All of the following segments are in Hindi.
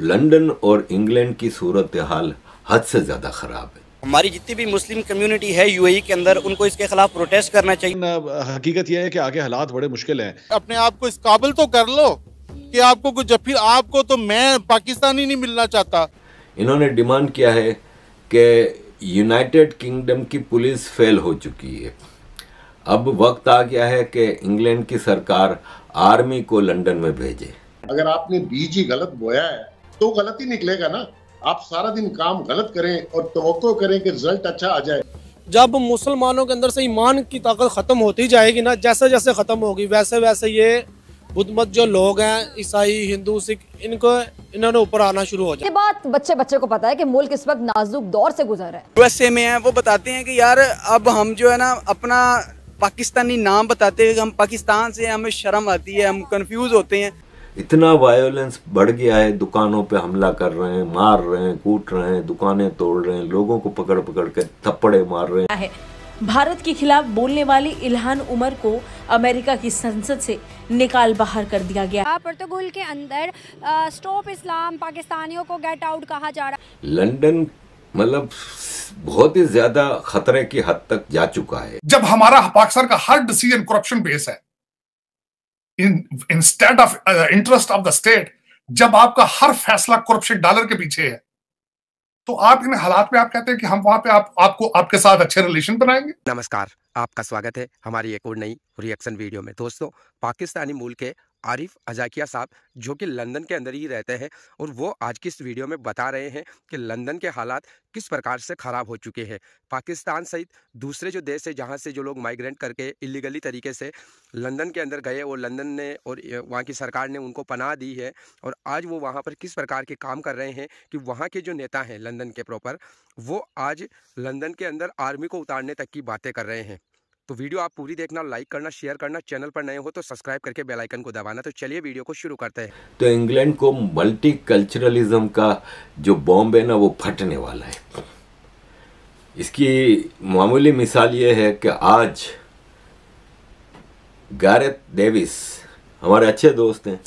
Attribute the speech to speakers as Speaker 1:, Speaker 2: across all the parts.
Speaker 1: लंदन और इंग्लैंड की सूरत हाल हद से ज़्यादा ख़राब है हमारी जितनी भी
Speaker 2: मुस्लिम कम्युनिटी है यूएई e के अंदर उनको इसके खिलाफ प्रोटेस्ट करना चाहिए
Speaker 1: हकीकत यह है कि आगे हालात बड़े मुश्किल हैं
Speaker 2: अपने आप को इस काबिल तो कर लो कि आपको कुछ जब फिर आपको तो मैं पाकिस्तानी नहीं मिलना चाहता
Speaker 1: इन्होंने डिमांड किया है कि यूनाइटेड किंगडम की पुलिस फेल हो चुकी है अब वक्त आ गया है कि इंग्लैंड की सरकार आर्मी को लंदन में भेजे अगर आपने बीज ही गलत बोया है
Speaker 2: तो गलत ही निकलेगा ना आप सारा दिन काम गलत करें और तो करें कि रिजल्ट अच्छा आ जाए जब मुसलमानों के अंदर से ईमान की ताकत ख़त्म होती जाएगी ना जैसे जैसे ख़त्म होगी वैसे वैसे ये बुद्ध मत जो लोग हैं ईसाई हिंदू सिख इनको इन्होंने ऊपर आना शुरू हो जाए
Speaker 1: बात बच्चे बच्चे को पता है कि मुल्क इस वक्त नाजुक दौर से गुजर रहा है
Speaker 2: यूएसए में है वो बताते हैं कि यार अब हम जो है ना अपना पाकिस्तानी नाम बताते हैं हम पाकिस्तान से हमें शर्म आती है हम कंफ्यूज होते हैं
Speaker 1: इतना वायलेंस बढ़ गया है दुकानों पे हमला कर रहे हैं मार रहे हैं कूट रहे हैं दुकानें तोड़ रहे हैं लोगों को पकड़ पकड़ कर थप्पड़े मार रहे हैं भारत के खिलाफ बोलने वाले इलहान उमर को अमेरिका की संसद
Speaker 2: से निकाल बाहर कर
Speaker 1: दिया गया पुर्तगाल के अंदर स्टॉप इस्लाम पाकिस्तानियों को गेट आउट कहा जा रहा लंदन मतलब बहुत ही ज्यादा खतरे की हद तक जा चुका है
Speaker 2: जब हमारा पाकिस्तान का हर डिसीजन करप्शन बेस है in instead of interest of the state जब आपका हर फैसला करप्शन डॉलर के पीछे है तो आप इन हालात में आप कहते हैं कि हम वहां पे आप आपको आपके साथ अच्छे रिलेशन बनाएंगे नमस्कार आपका स्वागत है हमारी एक और नई रिएक्शन वीडियो में दोस्तों पाकिस्तानी मूल के आरिफ अजाकिया साहब जो कि लंदन के अंदर ही रहते हैं और वो आज की इस वीडियो में बता रहे हैं कि लंदन के हालात किस प्रकार से ख़राब हो चुके हैं पाकिस्तान सहित दूसरे जो देश है जहाँ से जो लोग माइग्रेंट करके इलीगली तरीके से लंदन के अंदर गए और लंदन ने और वहाँ की सरकार ने उनको पनाह दी है और आज वो वहाँ पर किस प्रकार के काम कर रहे हैं कि वहाँ के जो नेता हैं लंदन के प्रॉपर वो आज लंदन के अंदर आर्मी को उतारने तक की बातें कर रहे हैं तो वीडियो आप पूरी देखना लाइक करना शेयर करना चैनल पर नए हो तो सब्सक्राइब करके बेल आइकन को दबाना तो चलिए वीडियो को शुरू करते हैं
Speaker 1: तो इंग्लैंड को मल्टी कल्चरलिज्म का जो बॉम्ब है ना वो फटने वाला है इसकी मामूली मिसाल ये है कि आज गारेथ डेविस हमारे अच्छे दोस्त हैं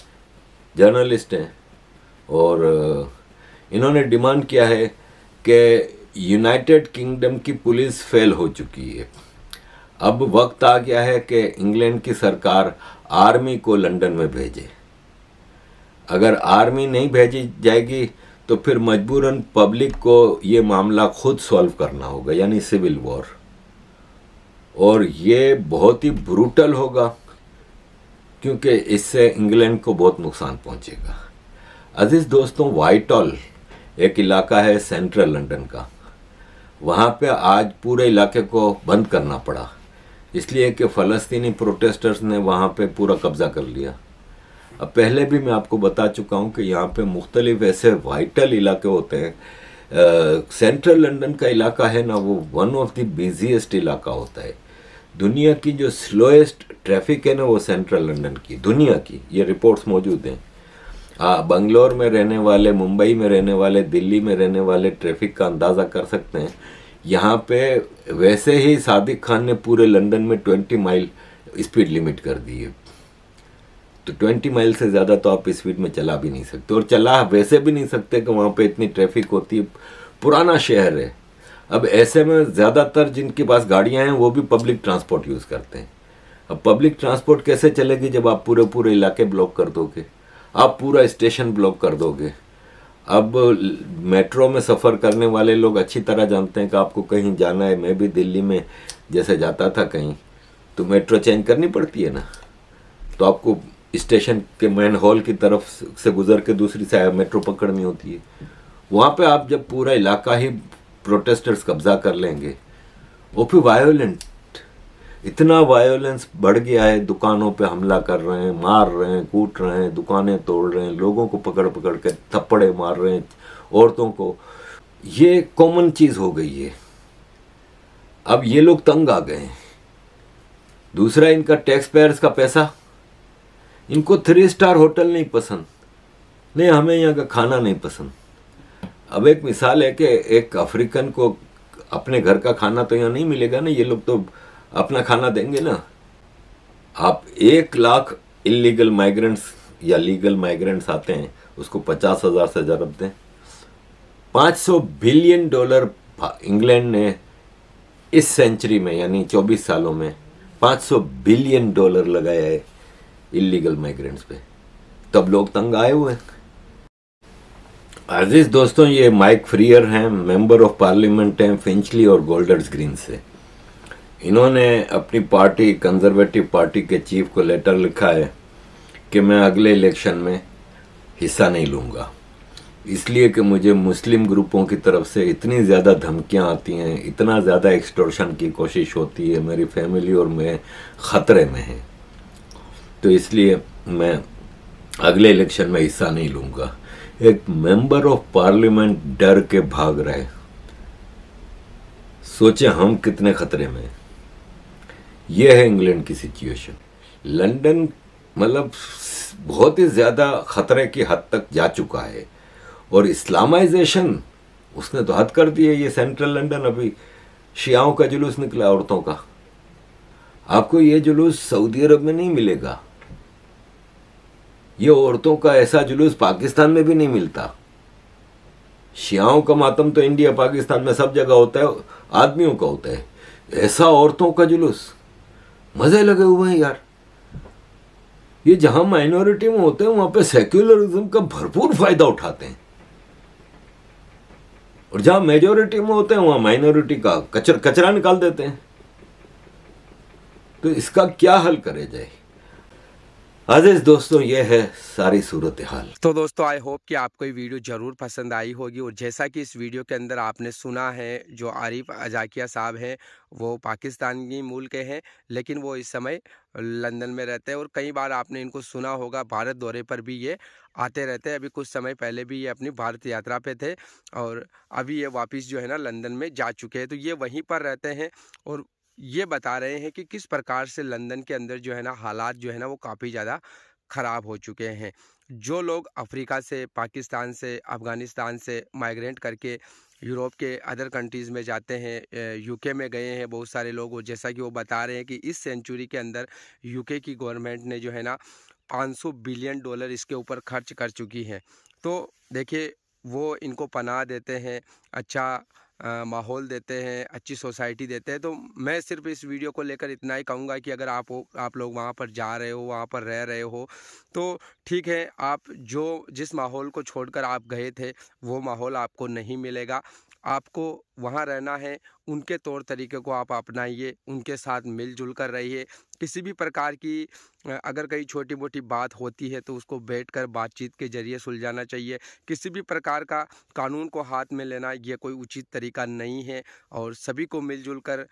Speaker 1: जर्नलिस्ट हैं और इन्होंने डिमांड किया है कि यूनाइटेड किंगडम की पुलिस फेल हो चुकी है अब वक्त आ गया है कि इंग्लैंड की सरकार आर्मी को लंदन में भेजे अगर आर्मी नहीं भेजी जाएगी तो फिर मजबूरन पब्लिक को ये मामला खुद सॉल्व करना होगा यानी सिविल वॉर और ये बहुत ही ब्रूटल होगा क्योंकि इससे इंग्लैंड को बहुत नुकसान पहुंचेगा अजीज़ दोस्तों वाइटॉल एक इलाका है सेंट्रल लंदन का वहाँ पे आज पूरे इलाके को बंद करना पड़ा इसलिए कि फ़लस्तीनी प्रोटेस्टर्स ने वहाँ पे पूरा कब्ज़ा कर लिया अब पहले भी मैं आपको बता चुका हूँ कि यहाँ पे मुख्तलिफ ऐसे वाइटल इलाके होते हैं सेंट्रल लंदन का इलाका है ना वो वन ऑफ द बिजीएस्ट इलाका होता है दुनिया की जो स्लोएस्ट ट्रैफिक है ना वो सेंट्रल लंदन की दुनिया की ये रिपोर्ट्स मौजूद हैं हाँ बंगलोर में रहने वाले मुंबई में रहने वाले दिल्ली में रहने वाले ट्रैफिक का अंदाज़ा कर सकते हैं यहाँ पे वैसे ही सादिक खान ने पूरे लंदन में ट्वेंटी माइल स्पीड लिमिट कर दी है तो ट्वेंटी माइल से ज़्यादा तो आप स्पीड में चला भी नहीं सकते और चला वैसे भी नहीं सकते कि वहाँ पे इतनी ट्रैफिक होती है पुराना शहर है अब ऐसे में ज़्यादातर जिनके पास गाड़ियाँ हैं वो भी पब्लिक ट्रांसपोर्ट यूज़ करते हैं अब पब्लिक ट्रांसपोर्ट कैसे चलेगी जब आप पूरे पूरे इलाके ब्लॉक कर दोगे आप पूरा स्टेशन ब्लॉक कर दोगे अब मेट्रो में सफ़र करने वाले लोग अच्छी तरह जानते हैं कि आपको कहीं जाना है मैं भी दिल्ली में जैसे जाता था कहीं तो मेट्रो चेंज करनी पड़ती है ना तो आपको स्टेशन के मैन हॉल की तरफ से गुजर के दूसरी साइड मेट्रो पकड़नी होती है वहाँ पे आप जब पूरा इलाका ही प्रोटेस्टर्स कब्जा कर लेंगे वो फिर वायोलेंट इतना वायलेंस बढ़ गया है दुकानों पे हमला कर रहे हैं मार रहे हैं कूट रहे हैं दुकानें तोड़ रहे हैं लोगों को पकड़ पकड़ कर थप्पड़े मार रहे हैं औरतों को ये कॉमन चीज़ हो गई है अब ये लोग तंग आ गए हैं दूसरा इनका टैक्स पेयर्स का पैसा इनको थ्री स्टार होटल नहीं पसंद नहीं हमें यहाँ का खाना नहीं पसंद अब एक मिसाल है कि एक अफ्रीकन को अपने घर का खाना तो यहाँ नहीं मिलेगा ना ये लोग तो अपना खाना देंगे ना आप एक लाख इलीगल माइग्रेंट्स या लीगल माइग्रेंट्स आते हैं उसको पचास हज़ार से ज़्यादा दें पाँच सौ बिलियन डॉलर इंग्लैंड ने इस सेंचुरी में यानी चौबीस सालों में पांच सौ बिलियन डॉलर लगाया है इलीगल माइग्रेंट्स पे तब लोग तंग आए हुए हैं दोस्तों ये माइक फ्रियर हैं मेंबर ऑफ पार्लियामेंट हैं फिंचली और गोल्डर्स ग्रीन से इन्होंने अपनी पार्टी कंजर्वेटिव पार्टी के चीफ को लेटर लिखा है कि मैं अगले इलेक्शन में हिस्सा नहीं लूँगा इसलिए कि मुझे मुस्लिम ग्रुपों की तरफ से इतनी ज़्यादा धमकियाँ आती हैं इतना ज़्यादा एक्सटोर्शन की कोशिश होती है मेरी फैमिली और मैं ख़तरे में है तो इसलिए मैं अगले इलेक्शन में हिस्सा नहीं लूँगा एक मेंबर ऑफ पार्लियामेंट डर के भाग रहे सोचे हम कितने खतरे में हैं ये है इंग्लैंड की सिचुएशन लंदन मतलब बहुत ही ज़्यादा ख़तरे की हद तक जा चुका है और इस्लामाइजेशन उसने तो हद कर दी है ये सेंट्रल लंदन अभी शियाओं का जुलूस निकला औरतों का आपको ये जुलूस सऊदी अरब में नहीं मिलेगा ये औरतों का ऐसा जुलूस पाकिस्तान में भी नहीं मिलता शियाओं का मातम तो इंडिया पाकिस्तान में सब जगह होता है आदमियों का होता है ऐसा औरतों का जुलूस मजे लगे हुए हैं यार ये जहां माइनॉरिटी में होते हैं वहां पे सेक्युलरिज्म का भरपूर फायदा उठाते हैं और जहां मेजोरिटी में होते हैं वहां माइनॉरिटी का कचर, कचरा निकाल देते हैं तो इसका क्या हल करे जाए अजीज दोस्तों ये है सारी सूरत हाल
Speaker 2: तो दोस्तों आई होप कि आपको ये वीडियो जरूर पसंद आई होगी और जैसा कि इस वीडियो के अंदर आपने सुना है जो आरिफ अजाकिया साहब हैं वो पाकिस्तानी मूल के हैं लेकिन वो इस समय लंदन में रहते हैं और कई बार आपने इनको सुना होगा भारत दौरे पर भी ये आते रहते हैं अभी कुछ समय पहले भी ये अपनी भारत यात्रा पे थे और अभी ये वापस जो है ना लंदन में जा चुके हैं तो ये वहीं पर रहते हैं और ये बता रहे हैं कि किस प्रकार से लंदन के अंदर जो है ना हालात जो है ना वो काफ़ी ज़्यादा ख़राब हो चुके हैं जो लोग अफ्रीका से पाकिस्तान से अफ़गानिस्तान से माइग्रेट करके यूरोप के अदर कंट्रीज़ में जाते हैं यूके में गए हैं बहुत सारे लोग जैसा कि वो बता रहे हैं कि इस सेंचुरी के अंदर यूके की गवर्नमेंट ने जो है ना 500 बिलियन डॉलर इसके ऊपर खर्च कर चुकी है तो देखिए वो इनको पनाह देते हैं अच्छा माहौल देते हैं अच्छी सोसाइटी देते हैं तो मैं सिर्फ इस वीडियो को लेकर इतना ही कहूँगा कि अगर आप हो आप लोग वहाँ पर जा रहे हो वहाँ पर रह रहे हो तो ठीक है आप जो जिस माहौल को छोड़कर आप गए थे वो माहौल आपको नहीं मिलेगा आपको वहाँ रहना है उनके तौर तरीके को आप अपनाइए उनके साथ मिलजुल कर रहिए किसी भी प्रकार की अगर कहीं छोटी मोटी बात होती है तो उसको बैठकर बातचीत के जरिए सुलझाना चाहिए किसी भी प्रकार का कानून को हाथ में लेना यह कोई उचित तरीका नहीं है और सभी को मिलजुल कर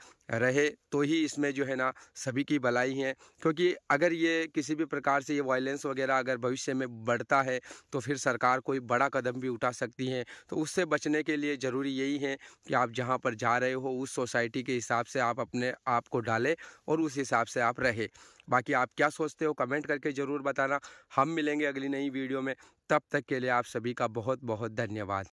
Speaker 2: रहे तो ही इसमें जो है ना सभी की भलाई है क्योंकि अगर ये किसी भी प्रकार से ये वायलेंस वगैरह अगर भविष्य में बढ़ता है तो फिर सरकार कोई बड़ा कदम भी उठा सकती है तो उससे बचने के लिए ज़रूरी यही है कि आप जहाँ पर जा रहे हो हो उस सोसाइटी के हिसाब से आप अपने आप को डालें और उस हिसाब से आप रहे बाकी आप क्या सोचते हो कमेंट करके ज़रूर बताना हम मिलेंगे अगली नई वीडियो में तब तक के लिए आप सभी का बहुत बहुत धन्यवाद